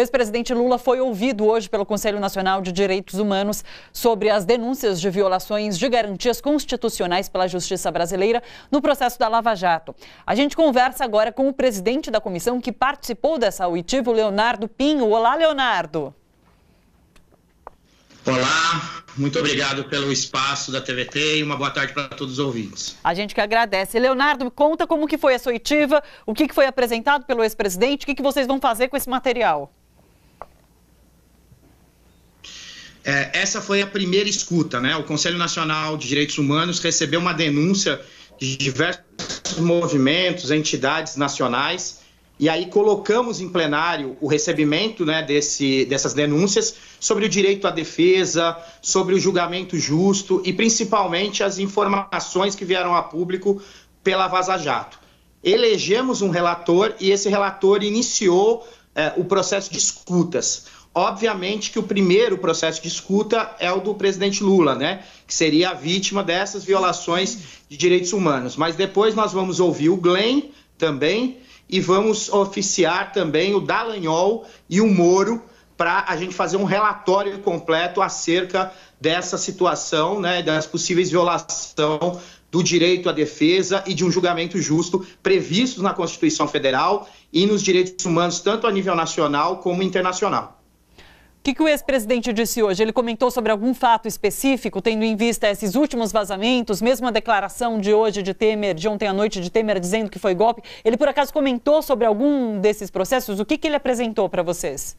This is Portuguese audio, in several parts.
O ex-presidente Lula foi ouvido hoje pelo Conselho Nacional de Direitos Humanos sobre as denúncias de violações de garantias constitucionais pela justiça brasileira no processo da Lava Jato. A gente conversa agora com o presidente da comissão que participou dessa oitiva, Leonardo Pinho. Olá, Leonardo. Olá, muito obrigado pelo espaço da TVT e uma boa tarde para todos os ouvintes. A gente que agradece. Leonardo, conta como que foi sua oitiva, o que, que foi apresentado pelo ex-presidente, o que, que vocês vão fazer com esse material? É, essa foi a primeira escuta, né? O Conselho Nacional de Direitos Humanos recebeu uma denúncia de diversos movimentos, entidades nacionais, e aí colocamos em plenário o recebimento né, desse, dessas denúncias sobre o direito à defesa, sobre o julgamento justo e principalmente as informações que vieram a público pela Vaza Jato. Elegemos um relator e esse relator iniciou é, o processo de escutas. Obviamente que o primeiro processo de escuta é o do presidente Lula, né? Que seria a vítima dessas violações de direitos humanos. Mas depois nós vamos ouvir o Glenn também e vamos oficiar também o Dallagnol e o Moro para a gente fazer um relatório completo acerca dessa situação, né, das possíveis violação do direito à defesa e de um julgamento justo previstos na Constituição Federal e nos direitos humanos tanto a nível nacional como internacional. O que, que, o ex-presidente disse hoje? Ele comentou sobre algum fato específico, tendo em vista esses últimos vazamentos, mesmo a declaração de hoje de Temer, de ontem à noite de Temer, dizendo que foi golpe. Ele, por acaso, comentou sobre algum desses processos? O que, que ele apresentou para vocês?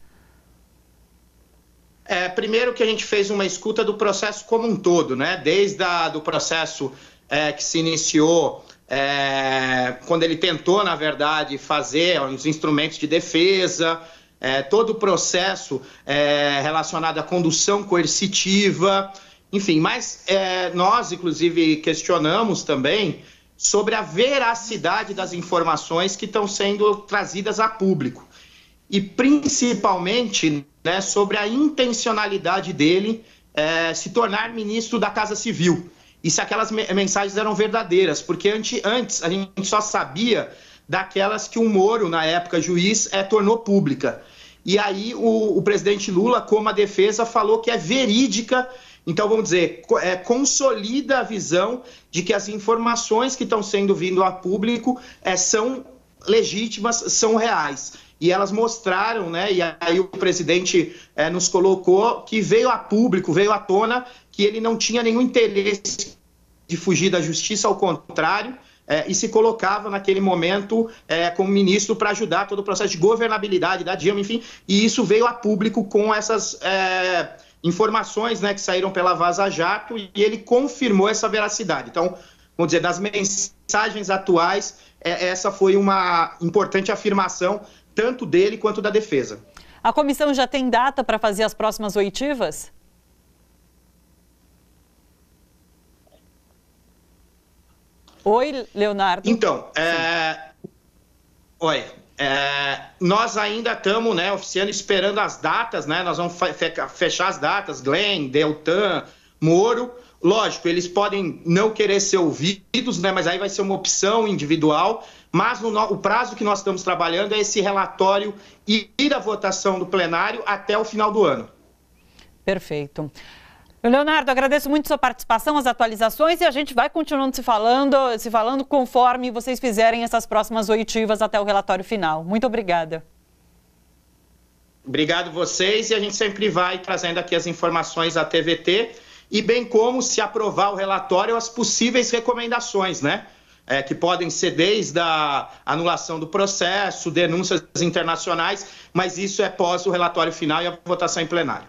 É, primeiro que a gente fez uma escuta do processo como um todo, né? Desde o do processo é, que se iniciou é, quando ele tentou, na verdade, fazer os instrumentos de defesa, é, todo o processo é, relacionado à condução coercitiva, enfim. Mas é, nós, inclusive, questionamos também sobre a veracidade das informações que estão sendo trazidas a público e principalmente né, sobre a intencionalidade dele é, se tornar ministro da Casa Civil. E se aquelas mensagens eram verdadeiras, porque antes a gente só sabia daquelas que o Moro, na época juiz, é, tornou pública. E aí o, o presidente Lula, como a defesa, falou que é verídica então, vamos dizer, é, consolida a visão de que as informações que estão sendo vindo a público é, são legítimas, são reais. E elas mostraram, né? E aí o presidente é, nos colocou que veio a público, veio à tona, que ele não tinha nenhum interesse de fugir da justiça, ao contrário, é, e se colocava naquele momento é, como ministro para ajudar todo o processo de governabilidade da Dilma, enfim, e isso veio a público com essas é, informações né, que saíram pela Vaza Jato e ele confirmou essa veracidade. Então, vamos dizer, das mensagens atuais, é, essa foi uma importante afirmação, tanto dele quanto da defesa. A comissão já tem data para fazer as próximas oitivas? Oi, Leonardo. Então, é... oi. É... Nós ainda estamos, né, oficiando, esperando as datas, né? Nós vamos fechar as datas, Glenn, Deltan, Moro. Lógico, eles podem não querer ser ouvidos, né? Mas aí vai ser uma opção individual. Mas no... o prazo que nós estamos trabalhando é esse relatório e da votação do plenário até o final do ano. Perfeito. Leonardo, agradeço muito sua participação, as atualizações e a gente vai continuando se falando, se falando conforme vocês fizerem essas próximas oitivas até o relatório final. Muito obrigada. Obrigado vocês e a gente sempre vai trazendo aqui as informações da TVT e bem como se aprovar o relatório as possíveis recomendações, né? É, que podem ser desde a anulação do processo, denúncias internacionais, mas isso é pós o relatório final e a votação em plenário.